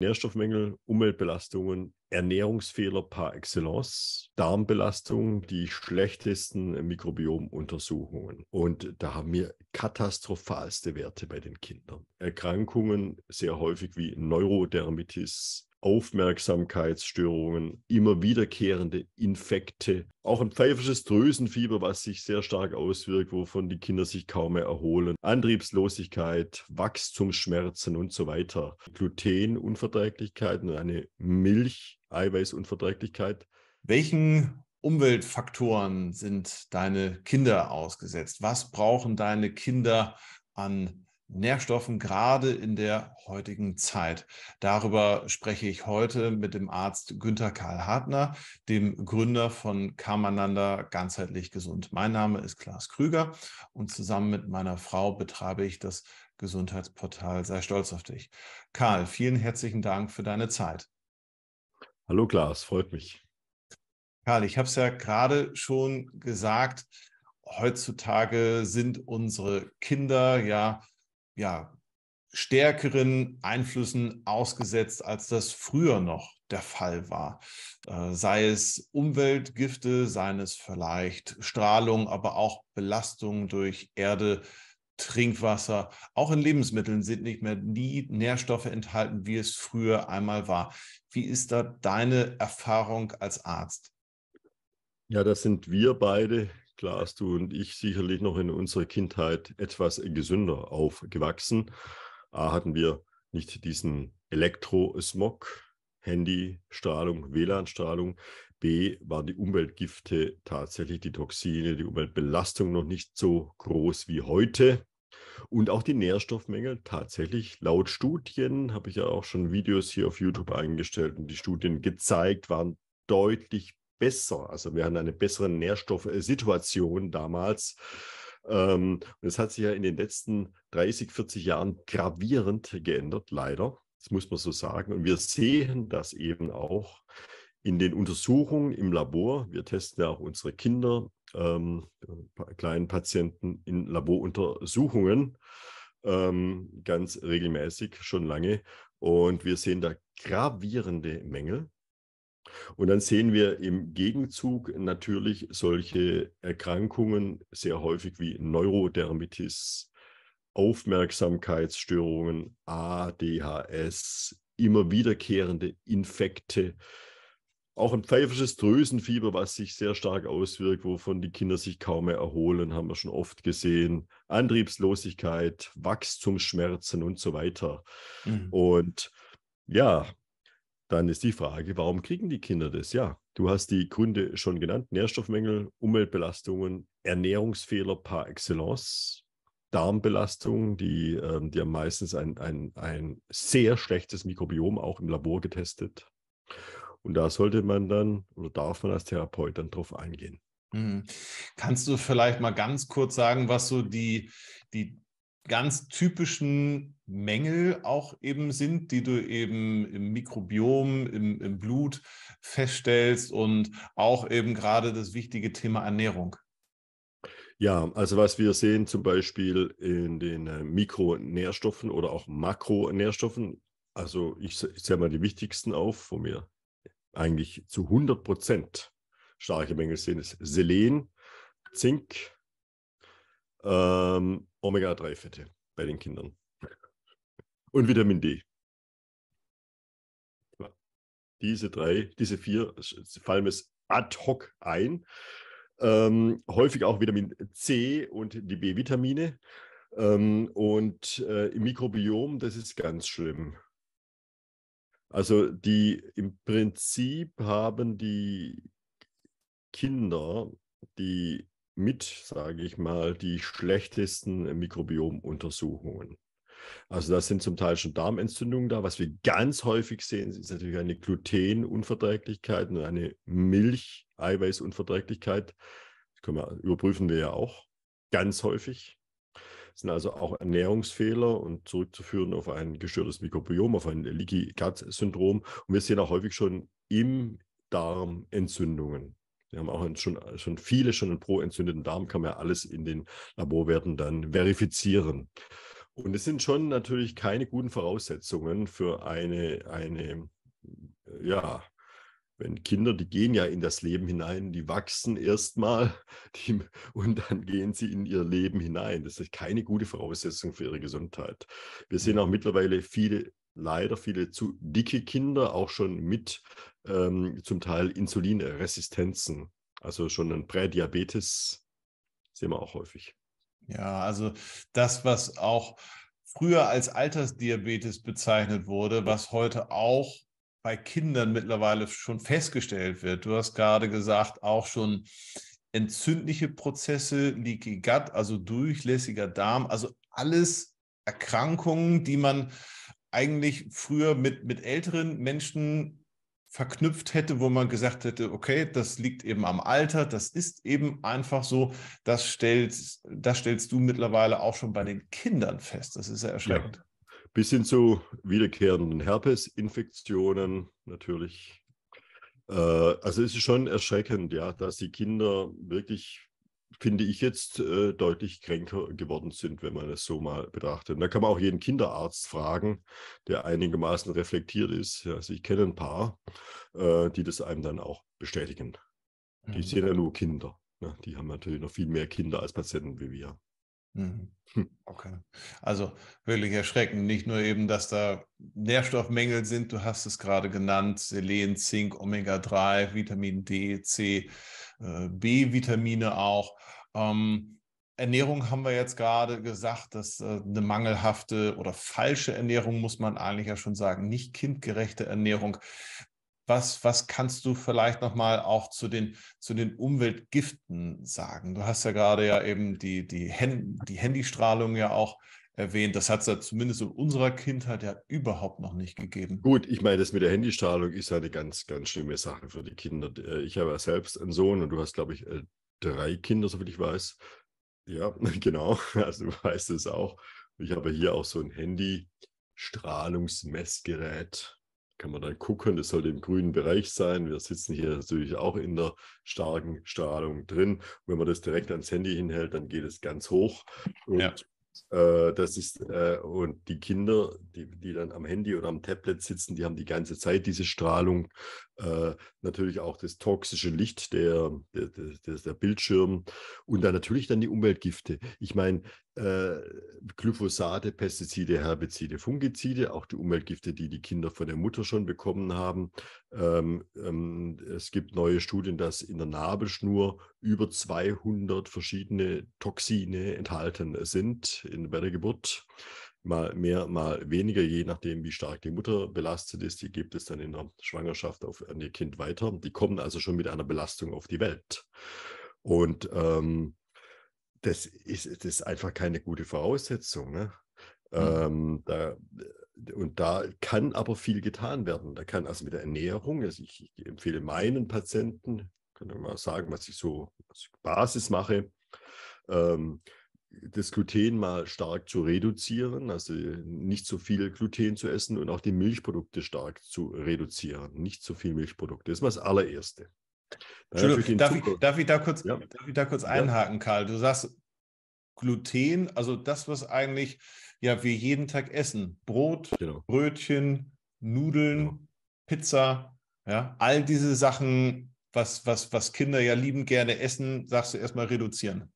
Nährstoffmängel, Umweltbelastungen, Ernährungsfehler par excellence, Darmbelastungen, die schlechtesten Mikrobiomuntersuchungen. Und da haben wir katastrophalste Werte bei den Kindern. Erkrankungen sehr häufig wie Neurodermitis, Aufmerksamkeitsstörungen, immer wiederkehrende Infekte, auch ein pfeifisches Drüsenfieber, was sich sehr stark auswirkt, wovon die Kinder sich kaum mehr erholen, Antriebslosigkeit, Wachstumsschmerzen und so weiter, Glutenunverträglichkeiten, eine Milch-Eiweißunverträglichkeit. Welchen Umweltfaktoren sind deine Kinder ausgesetzt? Was brauchen deine Kinder an Nährstoffen, gerade in der heutigen Zeit. Darüber spreche ich heute mit dem Arzt Günther Karl Hartner, dem Gründer von Kamananda ganzheitlich gesund. Mein Name ist Klaas Krüger und zusammen mit meiner Frau betreibe ich das Gesundheitsportal Sei stolz auf dich. Karl, vielen herzlichen Dank für deine Zeit. Hallo Klaas, freut mich. Karl, ich habe es ja gerade schon gesagt, heutzutage sind unsere Kinder ja ja, stärkeren Einflüssen ausgesetzt, als das früher noch der Fall war. Äh, sei es Umweltgifte, seien es vielleicht Strahlung, aber auch Belastungen durch Erde, Trinkwasser. Auch in Lebensmitteln sind nicht mehr die Nährstoffe enthalten, wie es früher einmal war. Wie ist da deine Erfahrung als Arzt? Ja, das sind wir beide Klar hast du und ich sicherlich noch in unserer Kindheit etwas gesünder aufgewachsen. A, hatten wir nicht diesen Elektrosmog, Handystrahlung, WLAN-Strahlung. B, waren die Umweltgifte tatsächlich, die Toxine, die Umweltbelastung noch nicht so groß wie heute. Und auch die Nährstoffmängel tatsächlich laut Studien, habe ich ja auch schon Videos hier auf YouTube eingestellt und die Studien gezeigt, waren deutlich besser. Also wir hatten eine bessere Nährstoffsituation damals. Ähm, es hat sich ja in den letzten 30, 40 Jahren gravierend geändert, leider. Das muss man so sagen. Und wir sehen das eben auch in den Untersuchungen im Labor. Wir testen ja auch unsere Kinder, ähm, kleinen Patienten in Laboruntersuchungen ähm, ganz regelmäßig schon lange. Und wir sehen da gravierende Mängel. Und dann sehen wir im Gegenzug natürlich solche Erkrankungen sehr häufig wie Neurodermitis, Aufmerksamkeitsstörungen, ADHS, immer wiederkehrende Infekte, auch ein pfeifisches Drüsenfieber, was sich sehr stark auswirkt, wovon die Kinder sich kaum mehr erholen, haben wir schon oft gesehen. Antriebslosigkeit, Wachstumsschmerzen und so weiter. Mhm. Und ja, dann ist die Frage, warum kriegen die Kinder das? Ja, du hast die Gründe schon genannt. Nährstoffmängel, Umweltbelastungen, Ernährungsfehler par excellence, Darmbelastung, die, ähm, die haben meistens ein, ein, ein sehr schlechtes Mikrobiom auch im Labor getestet. Und da sollte man dann oder darf man als Therapeut dann drauf eingehen. Mhm. Kannst du vielleicht mal ganz kurz sagen, was so die, die ganz typischen Mängel auch eben sind, die du eben im Mikrobiom, im, im Blut feststellst und auch eben gerade das wichtige Thema Ernährung? Ja, also was wir sehen zum Beispiel in den äh, Mikronährstoffen oder auch Makronährstoffen, also ich, ich zähle mal die wichtigsten auf wo wir eigentlich zu 100 Prozent starke Mängel sehen, ist Selen, Zink, ähm, Omega-3-Fette bei den Kindern. Und Vitamin D. Diese drei, diese vier fallen mir ad hoc ein. Ähm, häufig auch Vitamin C und die B-Vitamine. Ähm, und äh, im Mikrobiom, das ist ganz schlimm. Also die im Prinzip haben die Kinder, die mit, sage ich mal, die schlechtesten Mikrobiomuntersuchungen. Also da sind zum Teil schon Darmentzündungen da. Was wir ganz häufig sehen, ist natürlich eine Glutenunverträglichkeit und eine Milcheiweißunverträglichkeit. Das können wir, überprüfen wir ja auch ganz häufig. Das sind also auch Ernährungsfehler und zurückzuführen auf ein gestörtes Mikrobiom, auf ein Leaky Gut Syndrom. Und wir sehen auch häufig schon im Darm Entzündungen. Wir haben auch schon, schon viele, schon einen pro entzündeten Darm, kann man ja alles in den Laborwerten dann verifizieren. Und es sind schon natürlich keine guten Voraussetzungen für eine, eine äh, ja, wenn Kinder, die gehen ja in das Leben hinein, die wachsen erstmal und dann gehen sie in ihr Leben hinein. Das ist keine gute Voraussetzung für ihre Gesundheit. Wir sehen auch mittlerweile viele leider viele zu dicke Kinder auch schon mit ähm, zum Teil Insulinresistenzen, also schon ein Prädiabetes sehen wir auch häufig. Ja, also das, was auch früher als Altersdiabetes bezeichnet wurde, was heute auch bei Kindern mittlerweile schon festgestellt wird. Du hast gerade gesagt, auch schon entzündliche Prozesse, Leaky Gut, also durchlässiger Darm, also alles Erkrankungen, die man eigentlich früher mit, mit älteren Menschen verknüpft hätte, wo man gesagt hätte, okay, das liegt eben am Alter, das ist eben einfach so, das stellst, das stellst du mittlerweile auch schon bei den Kindern fest. Das ist ja erschreckend. Ja. Bis hin zu wiederkehrenden Herpesinfektionen natürlich. Äh, also es ist schon erschreckend, ja, dass die Kinder wirklich finde ich jetzt, äh, deutlich kränker geworden sind, wenn man es so mal betrachtet. Und da kann man auch jeden Kinderarzt fragen, der einigermaßen reflektiert ist. Also ich kenne ein paar, äh, die das einem dann auch bestätigen. Die mhm. sehen ja nur Kinder. Ne? Die haben natürlich noch viel mehr Kinder als Patienten wie wir. Mhm. Hm. Okay. Also wirklich erschreckend. Nicht nur eben, dass da Nährstoffmängel sind, du hast es gerade genannt, Selen, Zink, Omega-3, Vitamin D, C, äh, B-Vitamine auch. Ähm, Ernährung haben wir jetzt gerade gesagt, dass äh, eine mangelhafte oder falsche Ernährung, muss man eigentlich ja schon sagen, nicht kindgerechte Ernährung was, was kannst du vielleicht nochmal auch zu den, zu den Umweltgiften sagen? Du hast ja gerade ja eben die, die, Hand, die Handystrahlung ja auch erwähnt. Das hat es ja zumindest in unserer Kindheit ja überhaupt noch nicht gegeben. Gut, ich meine, das mit der Handystrahlung ist ja eine ganz, ganz schlimme Sache für die Kinder. Äh, ich habe ja selbst einen Sohn und du hast, glaube ich, äh, drei Kinder, soviel ich weiß. Ja, genau. Also du weißt es auch. Ich habe hier auch so ein Handy-Strahlungsmessgerät kann man dann gucken, das sollte im grünen Bereich sein. Wir sitzen hier natürlich auch in der starken Strahlung drin. Und wenn man das direkt ans Handy hinhält, dann geht es ganz hoch. Und ja. äh, das ist, äh, und die Kinder, die, die dann am Handy oder am Tablet sitzen, die haben die ganze Zeit diese Strahlung. Äh, natürlich auch das toxische Licht der, der, der, der Bildschirm und dann natürlich dann die Umweltgifte. Ich meine, äh, Glyphosate, Pestizide, Herbizide, Fungizide, auch die Umweltgifte, die die Kinder von der Mutter schon bekommen haben. Ähm, ähm, es gibt neue Studien, dass in der Nabelschnur über 200 verschiedene Toxine enthalten sind in, bei der Geburt. Mal mehr, mal weniger, je nachdem, wie stark die Mutter belastet ist. Die gibt es dann in der Schwangerschaft auf, an ihr Kind weiter. Die kommen also schon mit einer Belastung auf die Welt. Und ähm, das ist, das ist einfach keine gute Voraussetzung. Ne? Mhm. Ähm, da, und da kann aber viel getan werden. Da kann also mit der Ernährung, also ich, ich empfehle meinen Patienten, kann ich mal sagen, was ich so als Basis mache, ähm, das Gluten mal stark zu reduzieren, also nicht so viel Gluten zu essen und auch die Milchprodukte stark zu reduzieren, nicht so viel Milchprodukte. Das ist mal das allererste. Äh, Entschuldigung, darf ich, darf, ich, da kurz, ja. darf ich da kurz einhaken, ja. Karl? Du sagst Gluten, also das, was eigentlich ja wir jeden Tag essen. Brot, genau. Brötchen, Nudeln, genau. Pizza, ja, all diese Sachen, was, was, was Kinder ja lieben gerne essen, sagst du erstmal reduzieren.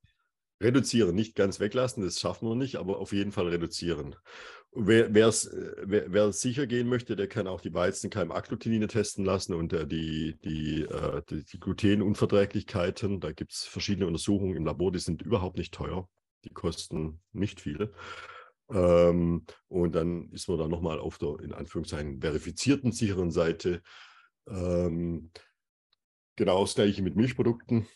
Reduzieren, nicht ganz weglassen, das schaffen wir nicht, aber auf jeden Fall reduzieren. Wer, wer, wer sicher gehen möchte, der kann auch die Weizenkeim-Aktotinine testen lassen und äh, die, die, äh, die, die, Glutenunverträglichkeiten. Da gibt es verschiedene Untersuchungen im Labor, die sind überhaupt nicht teuer. Die kosten nicht viel. Ähm, und dann ist man da nochmal auf der, in Anführungszeichen, verifizierten, sicheren Seite. Ähm, genau das gleiche mit Milchprodukten,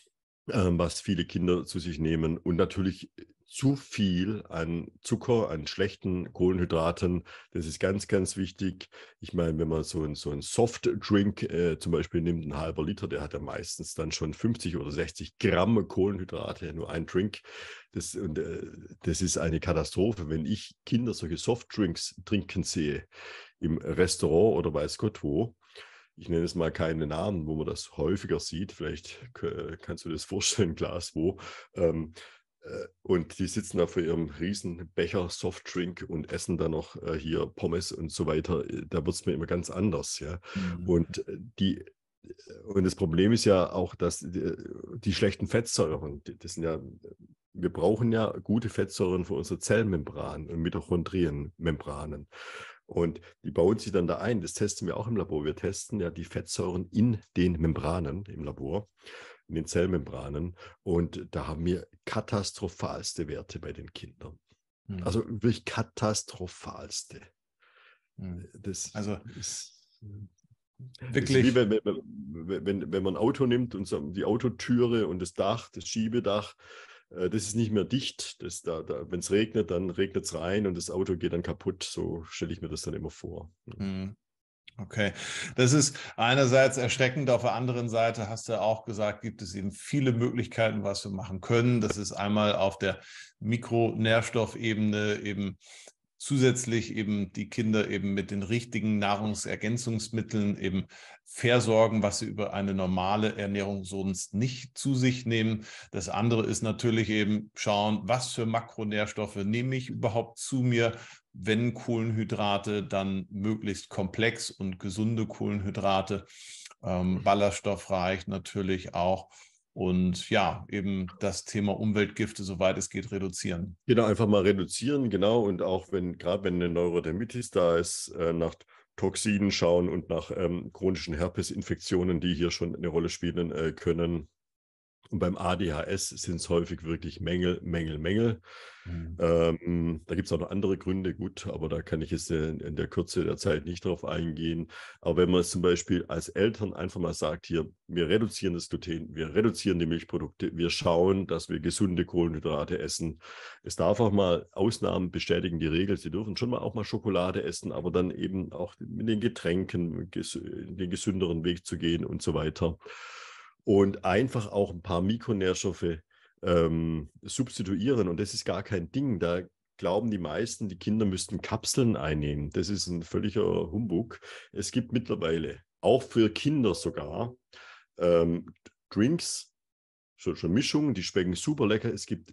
ähm, was viele Kinder zu sich nehmen. Und natürlich zu viel an Zucker, an schlechten Kohlenhydraten. Das ist ganz, ganz wichtig. Ich meine, wenn man so einen so Softdrink äh, zum Beispiel nimmt, ein halber Liter, der hat ja meistens dann schon 50 oder 60 Gramm Kohlenhydrate, nur ein Drink. Das, und, äh, das ist eine Katastrophe, wenn ich Kinder solche Softdrinks trinken sehe im Restaurant oder weiß Gott wo ich nenne es mal keine Namen, wo man das häufiger sieht. Vielleicht äh, kannst du das vorstellen, Glas, wo ähm, äh, und die sitzen da vor ihrem riesen Becher Softdrink und essen dann noch äh, hier Pommes und so weiter. Äh, da wird es mir immer ganz anders, ja. Mhm. Und äh, die und das Problem ist ja auch, dass die, die schlechten Fettsäuren, das sind ja, wir brauchen ja gute Fettsäuren für unsere Zellmembranen und Mitochondrienmembranen. Und die bauen sich dann da ein. Das testen wir auch im Labor. Wir testen ja die Fettsäuren in den Membranen im Labor in den Zellmembranen. Und da haben wir katastrophalste Werte bei den Kindern. Mhm. Also wirklich katastrophalste. Hm. Das also äh, ist, Wirklich. Wie wenn, wenn, wenn, wenn, man ein Auto nimmt und die Autotüre und das Dach, das Schiebedach, äh, das ist nicht mehr dicht. da, da, wenn es regnet, dann regnet es rein und das Auto geht dann kaputt. So stelle ich mir das dann immer vor. Mhm. Okay, das ist einerseits erschreckend, auf der anderen Seite hast du auch gesagt, gibt es eben viele Möglichkeiten, was wir machen können. Das ist einmal auf der Mikronährstoffebene eben zusätzlich eben die Kinder eben mit den richtigen Nahrungsergänzungsmitteln eben versorgen, was sie über eine normale Ernährung sonst nicht zu sich nehmen. Das andere ist natürlich eben schauen, was für Makronährstoffe nehme ich überhaupt zu mir, wenn Kohlenhydrate, dann möglichst komplex und gesunde Kohlenhydrate, ähm, mhm. ballaststoffreich natürlich auch. Und ja, eben das Thema Umweltgifte, soweit es geht, reduzieren. Genau, einfach mal reduzieren, genau. Und auch wenn, gerade wenn eine Neurodermitis da ist, äh, nach Toxinen schauen und nach ähm, chronischen Herpesinfektionen, die hier schon eine Rolle spielen äh, können, und beim ADHS sind es häufig wirklich Mängel, Mängel, Mängel. Mhm. Ähm, da gibt es auch noch andere Gründe, gut, aber da kann ich jetzt in, in, der Kürze der Zeit nicht drauf eingehen. Aber wenn man es zum Beispiel als Eltern einfach mal sagt, hier, wir reduzieren das Gluten, wir reduzieren die Milchprodukte, wir schauen, dass wir gesunde Kohlenhydrate essen. Es darf auch mal Ausnahmen bestätigen, die Regel, sie dürfen schon mal auch mal Schokolade essen, aber dann eben auch mit den Getränken, den gesünderen Weg zu gehen und so weiter und einfach auch ein paar Mikronährstoffe ähm, substituieren. Und das ist gar kein Ding. Da glauben die meisten, die Kinder müssten Kapseln einnehmen. Das ist ein völliger Humbug. Es gibt mittlerweile, auch für Kinder sogar, ähm, Drinks, solche Mischungen, die schmecken super lecker. Es gibt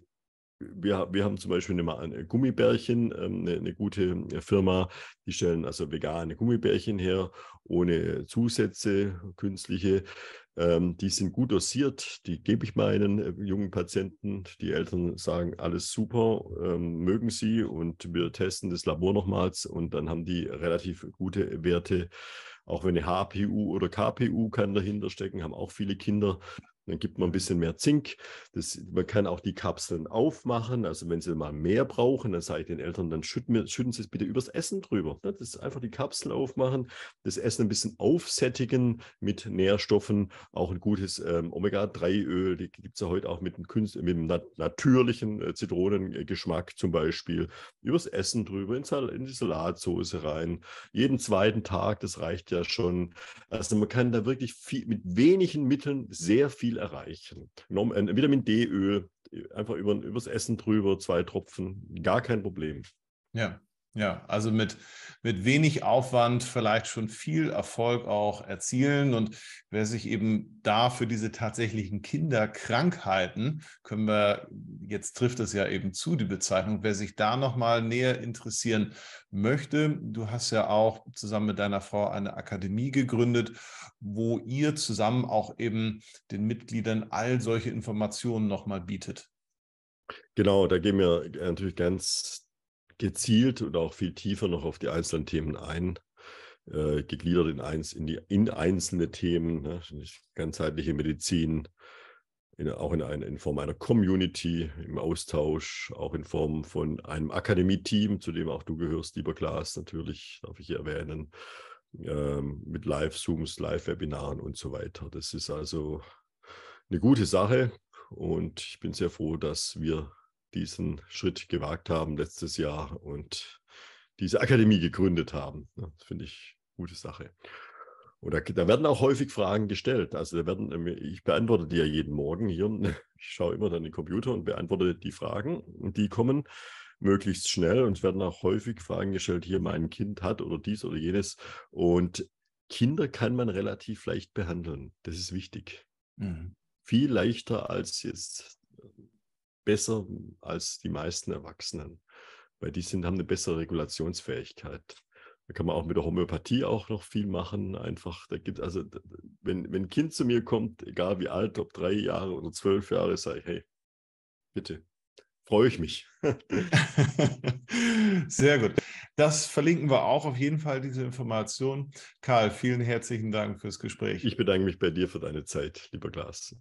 wir, wir haben zum Beispiel eine, eine äh, Gummibärchen, eine, ähm, eine, gute äh, Firma, die stellen also vegane Gummibärchen her, ohne Zusätze, künstliche. Ähm, die sind gut dosiert, die gebe ich meinen äh, jungen Patienten. Die Eltern sagen, alles super, ähm, mögen sie und wir testen das Labor nochmals und dann haben die relativ gute Werte. Auch wenn eine HPU oder KPU kann dahinter stecken, haben auch viele Kinder. Dann gibt man ein bisschen mehr Zink. Das, man kann auch die Kapseln aufmachen. Also wenn sie mal mehr brauchen, dann sage ich den Eltern, dann schütten, schütten sie es bitte übers Essen drüber. Ne? Das ist einfach die Kapsel aufmachen, das Essen ein bisschen aufsättigen mit Nährstoffen. Auch ein gutes ähm, Omega-3-Öl, die gibt es ja heute auch mit einem, Künst mit einem nat natürlichen äh, Zitronengeschmack zum Beispiel. Übers Essen drüber, in, Sal in die Salatsoße rein. Jeden zweiten Tag, das reicht ja schon. Also man kann da wirklich viel, mit wenigen Mitteln sehr viel viel erreichen. Ein äh, Vitamin D-Öl, einfach über, übers Essen drüber, zwei Tropfen, gar kein Problem. Ja, ja, also mit, mit wenig Aufwand vielleicht schon viel Erfolg auch erzielen. Und wer sich eben da für diese tatsächlichen Kinderkrankheiten, können wir, jetzt trifft es ja eben zu, die Bezeichnung, wer sich da nochmal näher interessieren möchte, du hast ja auch zusammen mit deiner Frau eine Akademie gegründet, wo ihr zusammen auch eben den Mitgliedern all solche Informationen nochmal bietet. Genau, da gehen wir natürlich ganz gezielt und auch viel tiefer noch auf die einzelnen Themen ein, äh, gegliedert in, eins, in, die, in einzelne Themen, ne? ganzheitliche Medizin, in, auch in, ein, in Form einer Community, im Austausch, auch in Form von einem Akademie-Team, zu dem auch du gehörst, lieber Klaas, natürlich, darf ich erwähnen, ähm, mit Live-Zooms, Live-Webinaren und so weiter. Das ist also eine gute Sache und ich bin sehr froh, dass wir diesen Schritt gewagt haben letztes Jahr und diese Akademie gegründet haben. Das finde ich eine gute Sache. Und da, da, werden auch häufig Fragen gestellt. Also da werden, ähm, ich beantworte die ja jeden Morgen hier. Ich schaue immer dann den Computer und beantworte die Fragen. Und die kommen möglichst schnell und es werden auch häufig Fragen gestellt, hier mein Kind hat oder dies oder jenes. Und Kinder kann man relativ leicht behandeln. Das ist wichtig. Mhm. Viel leichter als jetzt besser als die meisten Erwachsenen, weil die sind, haben eine bessere Regulationsfähigkeit. Da kann man auch mit der Homöopathie auch noch viel machen. Einfach, da gibt also, wenn, wenn ein Kind zu mir kommt, egal wie alt, ob drei Jahre oder zwölf Jahre, sage ich, hey, bitte, freue ich mich. Sehr gut. Das verlinken wir auch auf jeden Fall, diese Information. Karl, vielen herzlichen Dank fürs Gespräch. Ich bedanke mich bei dir für deine Zeit, lieber Klaas.